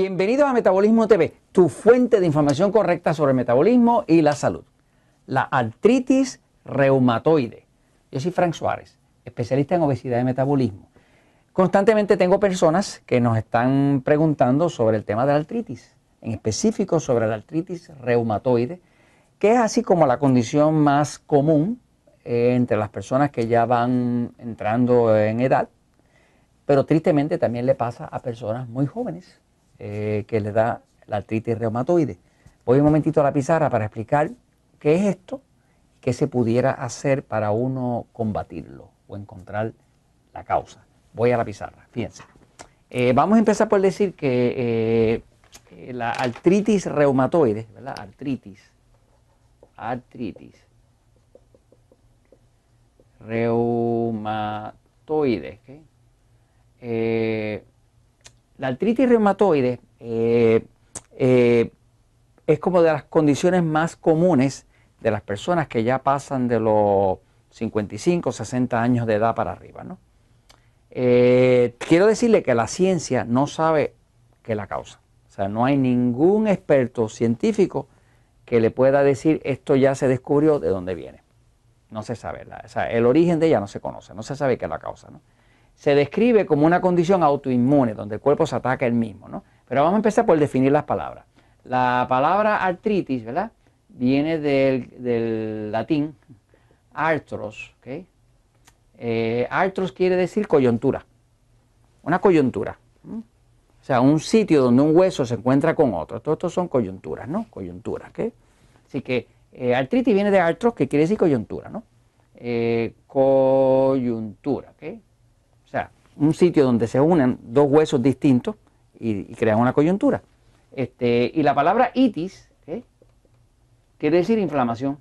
Bienvenidos a Metabolismo TV, tu fuente de información correcta sobre metabolismo y la salud. La artritis reumatoide. Yo soy Frank Suárez, especialista en obesidad y metabolismo. Constantemente tengo personas que nos están preguntando sobre el tema de la artritis, en específico sobre la artritis reumatoide, que es así como la condición más común eh, entre las personas que ya van entrando en edad, pero tristemente también le pasa a personas muy jóvenes eh, que le da la artritis reumatoide. Voy un momentito a la pizarra para explicar qué es esto y qué se pudiera hacer para uno combatirlo o encontrar la causa. Voy a la pizarra, fíjense. Eh, vamos a empezar por decir que eh, la artritis reumatoide, ¿verdad? Artritis, artritis reumatoide, ¿okay? La artritis reumatoide eh, eh, es como de las condiciones más comunes de las personas que ya pasan de los 55, 60 años de edad para arriba. ¿no? Eh, quiero decirle que la ciencia no sabe qué la causa. O sea, no hay ningún experto científico que le pueda decir esto ya se descubrió de dónde viene. No se sabe, o sea, el origen de ella no se conoce, no se sabe qué es la causa. ¿no? se describe como una condición autoinmune, donde el cuerpo se ataca el mismo, ¿no? Pero vamos a empezar por definir las palabras. La palabra artritis, ¿verdad? Viene del, latín artros, ¿ok? Eh, artros quiere decir coyuntura, una coyuntura. O sea, un sitio donde un hueso se encuentra con otro. Todos estos son coyunturas, ¿no? Coyuntura, ¿ok? Así que eh, artritis viene de artros, que quiere decir coyuntura, ¿no? Eh, coyuntura, ¿ok? O sea, un sitio donde se unen dos huesos distintos y, crean una coyuntura. Este, y la palabra itis quiere decir inflamación.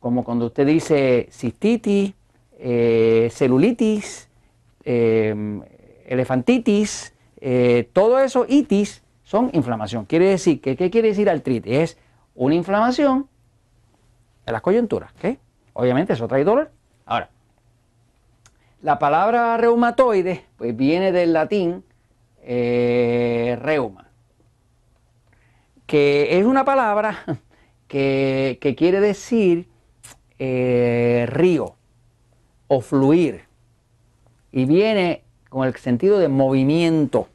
Como cuando usted dice cistitis, eh, celulitis, em, elefantitis, eh, todo eso, itis, son inflamación. Quiere decir, que, ¿qué quiere decir artritis? Es una inflamación de las coyunturas, Obviamente eso trae dolor. Ahora, la palabra reumatoide pues viene del latín eh, reuma, que es una palabra que, quiere decir eh, río o fluir y viene con el sentido de movimiento,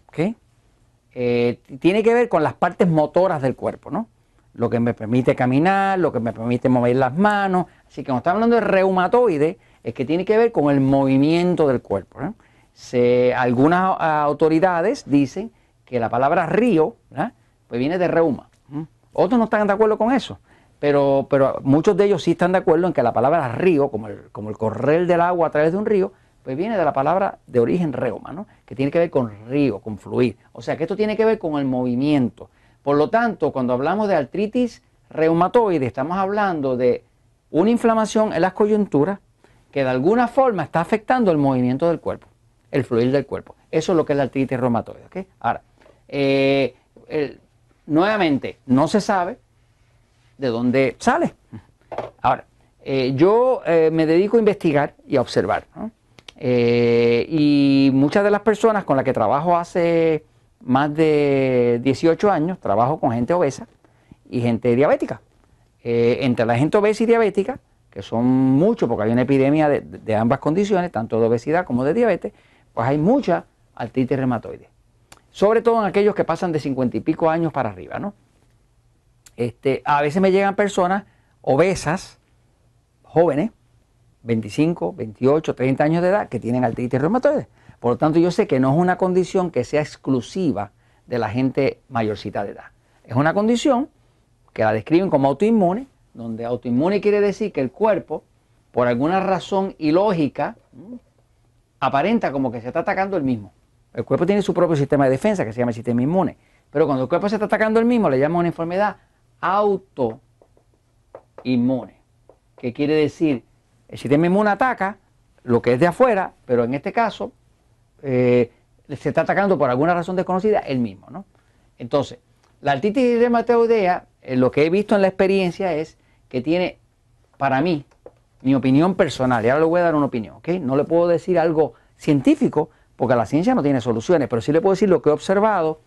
eh, tiene que ver con las partes motoras del cuerpo, ¿no? Lo que me permite caminar, lo que me permite mover las manos. Así que cuando estamos hablando de reumatoide, es que tiene que ver con el movimiento del cuerpo. algunas ah, autoridades dicen que la palabra río pues viene de reuma. Otros no están de acuerdo con eso, pero, pero muchos de ellos sí están de acuerdo en que la palabra río, como el, como el correr del agua a través de un río, pues viene de la palabra de origen reuma, ¿no? que tiene que ver con río, con fluir. O sea que esto tiene que ver con el movimiento. Por lo tanto, cuando hablamos de artritis reumatoide, estamos hablando de una inflamación en las coyunturas que de alguna forma está afectando el movimiento del cuerpo, el fluir del cuerpo. Eso es lo que es la artritis reumatoide. ¿okay? Ahora, eh, nuevamente, no se sabe de dónde sale. Ahora, eh, yo eh, me dedico a investigar y a observar. y muchas de las personas con las que trabajo hace más de 18 años, trabajo con gente obesa y gente diabética. entre la gente obesa y diabética, que son muchos, porque hay una epidemia de, ambas condiciones, tanto de obesidad como de diabetes, pues hay mucha artritis reumatoide. Sobre todo en aquellos que pasan de 50 y pico años para arriba, ¿no? Este, a veces me llegan personas obesas, jóvenes, 25, 28, 30 años de edad, que tienen artritis reumatoide. Por lo tanto, yo sé que no es una condición que sea exclusiva de la gente mayorcita de edad. Es una condición que la describen como autoinmune donde autoinmune quiere decir que el cuerpo, por alguna razón ilógica, aparenta como que se está atacando el mismo. El cuerpo tiene su propio sistema de defensa que se llama el sistema inmune. Pero cuando el cuerpo se está atacando el mismo, le llaman una enfermedad autoinmune. ¿Qué quiere decir? El sistema inmune ataca lo que es de afuera, pero en este caso eh, se está atacando por alguna razón desconocida el mismo. ¿no? Entonces, la artritis reumatoidea eh, lo que he visto en la experiencia es que tiene, para mí, mi opinión personal, y ahora le voy a dar una opinión, ¿ok? No le puedo decir algo científico, porque la ciencia no tiene soluciones, pero sí le puedo decir lo que he observado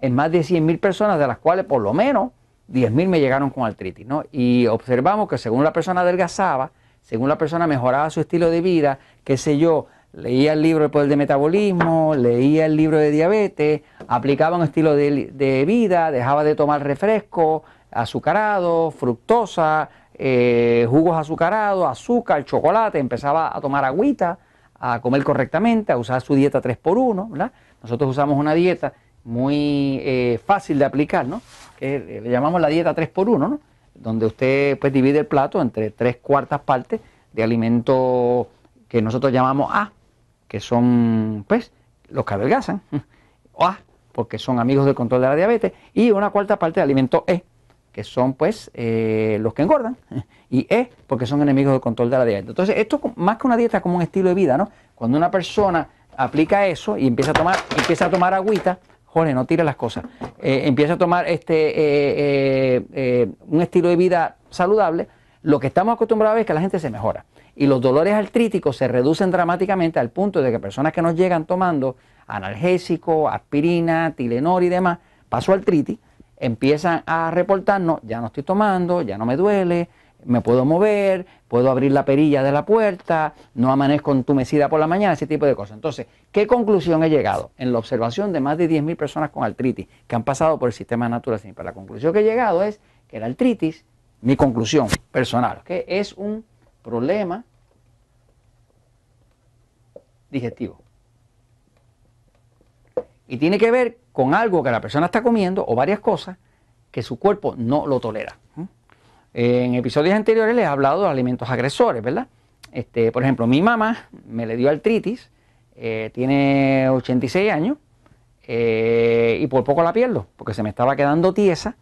en más de 100.000 personas, de las cuales por lo menos 10.000 me llegaron con artritis, ¿no? Y observamos que según la persona adelgazaba, según la persona mejoraba su estilo de vida, qué sé yo, leía el libro El Poder de Metabolismo, leía el libro de diabetes, aplicaba un estilo de, vida, dejaba de tomar refresco, azucarado, fructosa, eh, jugos azucarados, azúcar, chocolate, empezaba a tomar agüita, a comer correctamente, a usar su dieta 3x1, 1 Nosotros usamos una dieta muy eh, fácil de aplicar, ¿no? Que le llamamos la dieta 3x1, ¿no? Donde usted pues divide el plato entre tres cuartas partes de alimento que nosotros llamamos A, que son pues los que adelgazan, o A, porque son amigos del control de la diabetes, y una cuarta parte de alimento E, que son pues eh, los que engordan, y E, porque son enemigos del control de la diabetes. Entonces, esto más que una dieta, como un estilo de vida, ¿no? Cuando una persona aplica eso y empieza a tomar, empieza a tomar agüita, joder no tire las cosas. Eh, empieza a tomar este eh, un estilo de vida saludable. Lo que estamos acostumbrados a ver es que la gente se mejora y los dolores artríticos se reducen dramáticamente al punto de que personas que nos llegan tomando analgésico, aspirina, tilenor y demás, paso artritis, empiezan a reportarnos, ya no estoy tomando, ya no me duele, me puedo mover, puedo abrir la perilla de la puerta, no amanezco entumecida por la mañana, ese tipo de cosas. Entonces, ¿qué conclusión he llegado? En la observación de más de 10.000 personas con artritis que han pasado por el sistema natural, la conclusión que he llegado es que la artritis, mi conclusión personal, que es un problema digestivo. Y tiene que ver con algo que la persona está comiendo o varias cosas que su cuerpo no lo tolera. ¿Mm? En episodios anteriores les he hablado de alimentos agresores, ¿verdad? Este, por ejemplo, mi mamá me le dio artritis, eh, tiene 86 años eh, y por poco la pierdo, porque se me estaba quedando tiesa,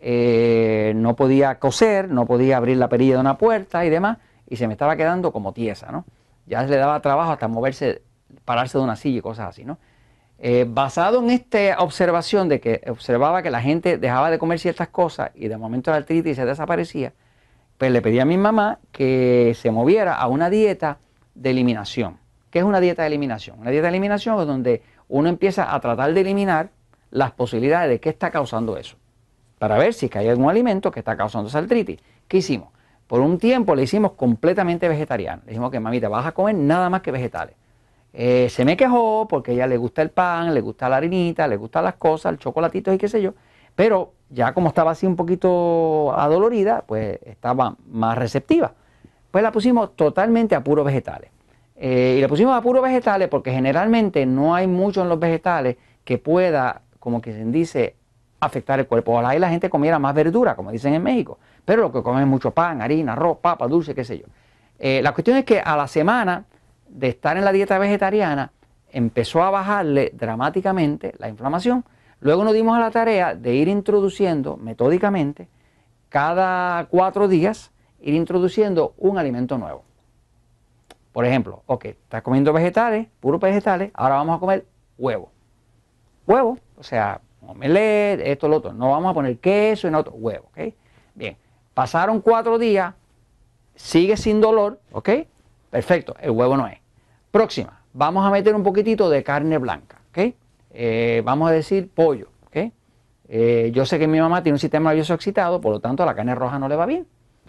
eh, no podía coser, no podía abrir la perilla de una puerta y demás y se me estaba quedando como tiesa, ¿no? Ya le daba trabajo hasta moverse, pararse de una silla y cosas así, ¿no? Eh, basado en esta observación de que observaba que la gente dejaba de comer ciertas cosas y de momento la artritis se desaparecía, pues le pedí a mi mamá que se moviera a una dieta de eliminación. ¿Qué es una dieta de eliminación? Una dieta de eliminación es donde uno empieza a tratar de eliminar las posibilidades de qué está causando eso, para ver si es que hay algún alimento que está causando esa artritis. ¿Qué hicimos? Por un tiempo le hicimos completamente vegetariana. Le dijimos que mamita, vas a comer nada más que vegetales. Eh, se me quejó porque a ella le gusta el pan, le gusta la harinita, le gustan las cosas, el chocolatito y qué sé yo. Pero ya como estaba así un poquito adolorida, pues estaba más receptiva. Pues la pusimos totalmente a puro vegetales. Eh, y la pusimos a puro vegetales porque generalmente no hay mucho en los vegetales que pueda, como que se dice, afectar el cuerpo. Ojalá y la gente comiera más verdura, como dicen en México pero lo que comen mucho pan, harina, arroz, papa, dulce, qué sé yo. Eh, la cuestión es que a la semana de estar en la dieta vegetariana empezó a bajarle dramáticamente la inflamación. Luego nos dimos a la tarea de ir introduciendo metódicamente, cada cuatro días, ir introduciendo un alimento nuevo. Por ejemplo, ok, estás comiendo vegetales, puros vegetales, ahora vamos a comer huevo. Huevo, o sea, omelette, esto, lo otro. No vamos a poner queso en otro, huevo, ¿ok? Bien, Pasaron cuatro días, sigue sin dolor, ¿ok? Perfecto, el huevo no es. Próxima, vamos a meter un poquitito de carne blanca, ¿ok? Eh, vamos a decir pollo, ¿ok? Eh, yo sé que mi mamá tiene un sistema nervioso excitado, por lo tanto a la carne roja no le va bien.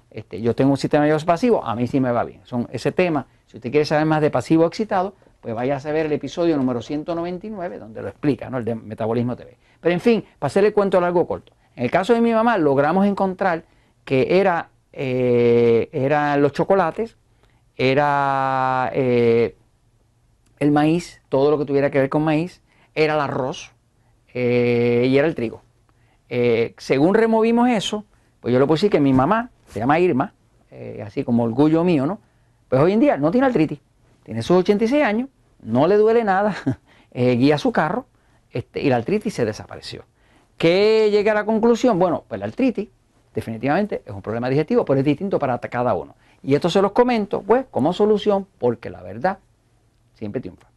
Este, yo tengo un sistema nervioso pasivo, a mí sí me va bien. Son ese tema. Si usted quiere saber más de pasivo excitado, pues vaya a ver el episodio número 199 donde lo explica, ¿no? El de metabolismo TV. Pero en fin, para hacerle cuento largo corto. En el caso de mi mamá logramos encontrar que era, eh, eran los chocolates, era eh, el maíz, todo lo que tuviera que ver con maíz, era el arroz eh, y era el trigo. según removimos eso, pues yo le puse que mi mamá, se llama Irma, así como orgullo mío, ¿no? Pues hoy en día no tiene artritis, tiene sus 86 años, no le duele nada, guía su carro este, y la artritis se desapareció. ¿Qué llegué a la conclusión? Bueno, pues la artritis definitivamente es un problema digestivo, pero es distinto para cada uno. Y esto se los comento, pues, como solución, porque la verdad siempre triunfa.